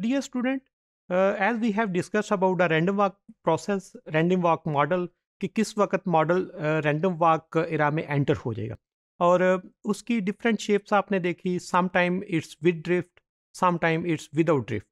Dear student, uh, as we have discussed about the random walk process, random walk model कि किस वक्त model random walk इरा में enter हो जाएगा और uh, उसकी डिफरेंट शेप्स आपने देखी some time it's with drift some time it's without drift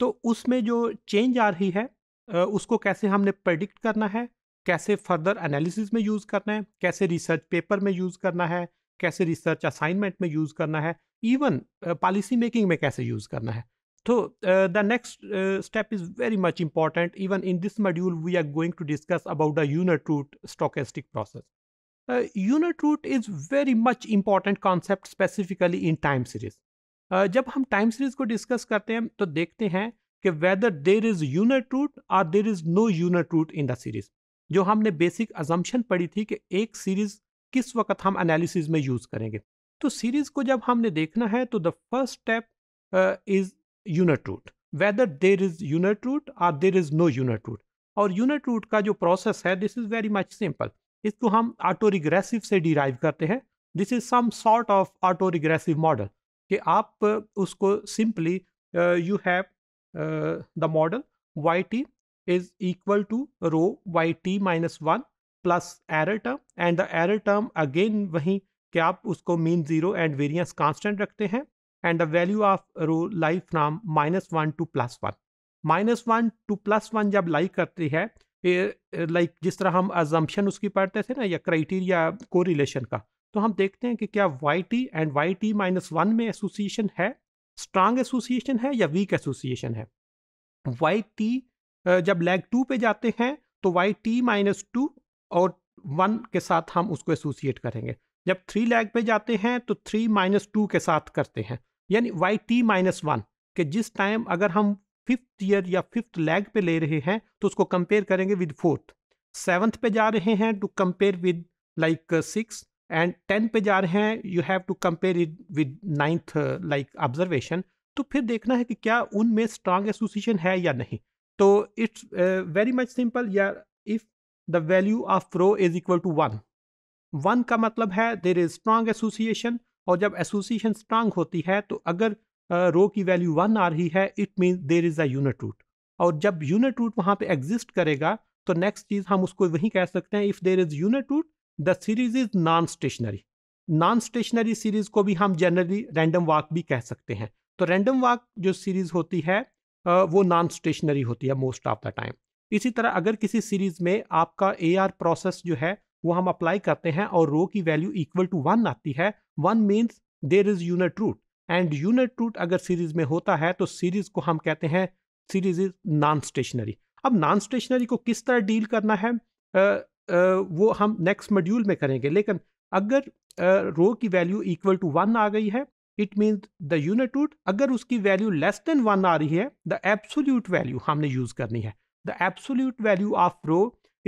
तो उसमें जो चेंज आ रही है uh, उसको कैसे हमने प्रडिक्ट करना है कैसे फर्दर एनालिसिस में यूज़ करना है कैसे रिसर्च पेपर में यूज़ करना है कैसे रिसर्च असाइनमेंट में यूज़ करना है इवन पॉलिसी मेकिंग में कैसे यूज़ करना है So uh, the next uh, step is very much important. Even in this module, we are going to discuss about the Unertrude stochastic process. Uh, Unertrude is very much important concept specifically in time series. Uh, जब हम time series को discuss करते हैं तो देखते हैं कि whether there is Unertrude or there is no Unertrude in the series. जो हमने basic assumption पढ़ी थी कि एक series किस वक्त हम analysis में use करेंगे तो सीरीज को जब हमने देखना है तो the first step is unit root whether there is unit root और there is no unit root और यूनिट रूट का जो प्रोसेस है this is very much simple इसको हम ऑटो रिग्रेसिव से डिराइव करते हैं this is some sort of auto regressive model कि आप उसको simply you have the model Y T is equal to rho Y T minus one plus error term and the error term again वहीं कि आप उसको mean zero and variance constant रखते हैं and the value of rho lie from minus one to plus one minus one to plus one जब like करती है like जिस तरह हम अजम्पन उसकी पढ़ते थे ना या क्राइटेरिया को रिलेशन का तो हम देखते हैं कि क्या Y T and Y T minus one में एसोसिएशन है स्ट्रांग एसोसिएशन है या वीक एसोसिएशन है वाई टी जब लैग टू पे जाते हैं तो वाई टी माइनस टू और वन के साथ हम उसको एसोसिएट करेंगे जब थ्री लैग पे जाते हैं तो थ्री माइनस टू के साथ करते हैं यानी वाई टी माइनस वन कि जिस टाइम अगर हम फिफ्थ ईयर या फिफ्थ लैग पे ले रहे हैं तो उसको कंपेयर करेंगे विद फोर्थ सेवन्थ पे जा रहे हैं to compare with like six and ten पे जा रहे हैं you have to compare it with ninth like observation तो फिर देखना है कि क्या उनमें स्ट्रांग एसोसिएशन है या नहीं तो इट्स वेरी मच सिंपल या if the value of rho is equal to one one का मतलब है देर इज स्ट्रांग एसोसिएशन और जब एसोसिएशन स्ट्रांग होती है तो अगर रो की वैल्यू वन आ रही है it mean there is a unit root और जब यूनिट रूट वहाँ पे एग्जिस्ट करेगा तो नेक्स्ट चीज़ हम उसको वहीं कह सकते हैं if there is unit root the series is non stationary non stationary series को भी हम जनरली रैंडम वाक भी कह सकते हैं तो रैंडम वाक जो सीरीज़ होती है वो नॉन स्टेशनरी होती है मोस्ट ऑफ द टाइम इसी तरह अगर किसी सीरीज़ में आपका ए आर प्रोसेस जो है वो हम अप्लाई करते हैं और रो की वैल्यू इक्वल टू वन आती है one means there is unit root and unit root अगर सीरीज में होता है तो सीरीज को हम कहते हैं सीरीज इज नॉन स्टेशनरी अब नॉन स्टेशनरी को किस तरह डील करना है आ, आ, वो हम नेक्स्ट मॉड्यूल में करेंगे लेकिन अगर रो की वैल्यू इक्वल टू वन आ गई है it means the unit root अगर उसकी वैल्यू लेस देन वन आ रही है द एब्सोल्यूट वैल्यू हमने यूज़ करनी है the absolute value of rho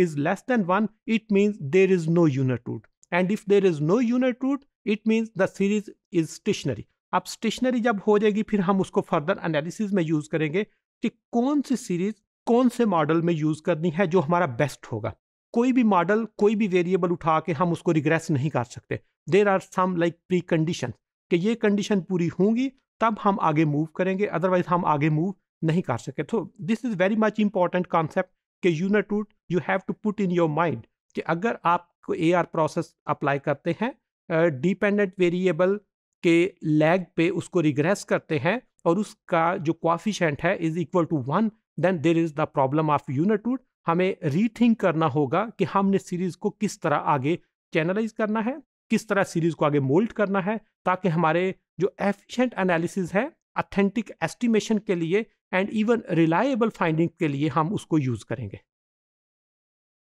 is less than one it means there is no unit root and if there is no unit root it means the series is stationary अब stationary जब हो जाएगी फिर हम उसको further analysis में use करेंगे कि कौन सी सीरीज कौन से मॉडल में यूज करनी है जो हमारा बेस्ट होगा कोई भी मॉडल कोई भी वेरिएबल उठा के हम उसको रिग्रेस नहीं कर सकते there are some like pre condition कि ये कंडीशन पूरी होंगी तब हम आगे मूव करेंगे अदरवाइज हम आगे मूव नहीं कर सके तो this is very much important concept कि unit root you have to put in your mind कि अगर आप ए आर प्रोसेस अप्लाई करते हैं डिपेंडेंट वेरिएबल के लैग पे उसको रिग्रेस करते हैं और उसका जो क्वाफिशेंट है is equal to one then there is the problem of unit root हमें रीथिंक करना होगा कि हमने सीरीज को किस तरह आगे चैनलाइज करना है किस तरह सीरीज को आगे मोल्ड करना है ताकि हमारे जो एफिशिएंट एनालिसिस है अथेंटिक एस्टिमेशन के लिए एंड इवन रिलायबल फाइंडिंग के लिए हम उसको यूज़ करेंगे